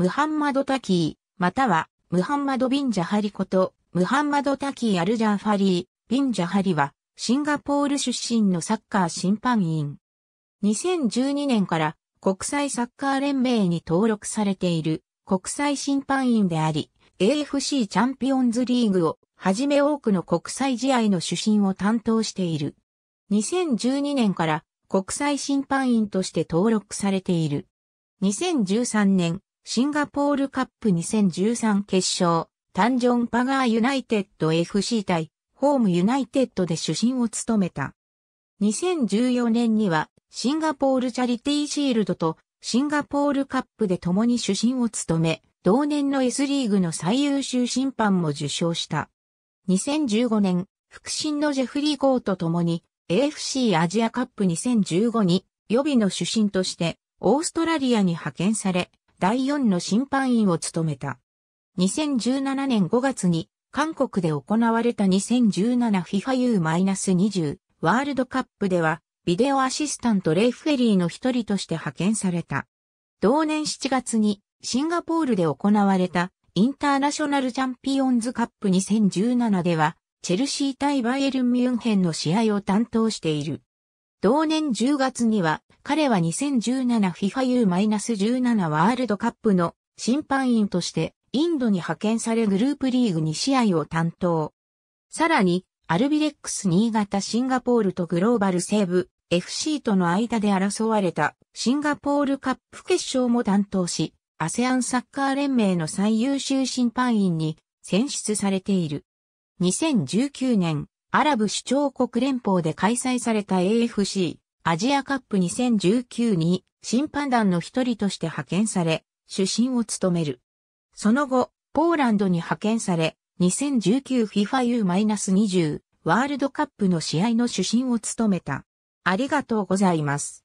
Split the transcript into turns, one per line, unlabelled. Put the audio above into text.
ムハンマド・タキー、または、ムハンマド・ビン・ジャハリこと、ムハンマド・タキー・アルジャーファリー、ビン・ジャハリは、シンガポール出身のサッカー審判員。2012年から国際サッカー連盟に登録されている国際審判員であり、AFC チャンピオンズリーグをはじめ多くの国際試合の主審を担当している。2012年から国際審判員として登録されている。2013年、シンガポールカップ2013決勝、タンジョンパガーユナイテッド FC 対ホームユナイテッドで主審を務めた。2014年にはシンガポールチャリティーシールドとシンガポールカップで共に主審を務め、同年の S リーグの最優秀審判も受賞した。2015年、副審のジェフリー・ゴーと共に AFC アジアカップ2015に予備の主審としてオーストラリアに派遣され、第4の審判員を務めた。2017年5月に韓国で行われた 2017FIFA U-20 ワールドカップではビデオアシスタントレイフェリーの一人として派遣された。同年7月にシンガポールで行われたインターナショナルチャンピオンズカップ2017ではチェルシー対バイエルン・ミュンヘンの試合を担当している。同年10月には彼は 2017FIFA U-17 ワールドカップの審判員としてインドに派遣されグループリーグ2試合を担当。さらに、アルビレックス新潟シンガポールとグローバル西部 FC との間で争われたシンガポールカップ決勝も担当し、アセアンサッカー連盟の最優秀審判員に選出されている。2019年、アラブ首長国連邦で開催された AFC アジアカップ2019に審判団の一人として派遣され、主審を務める。その後、ポーランドに派遣され、2019 FIFA U-20 ワールドカップの試合の主審を務めた。ありがとうございます。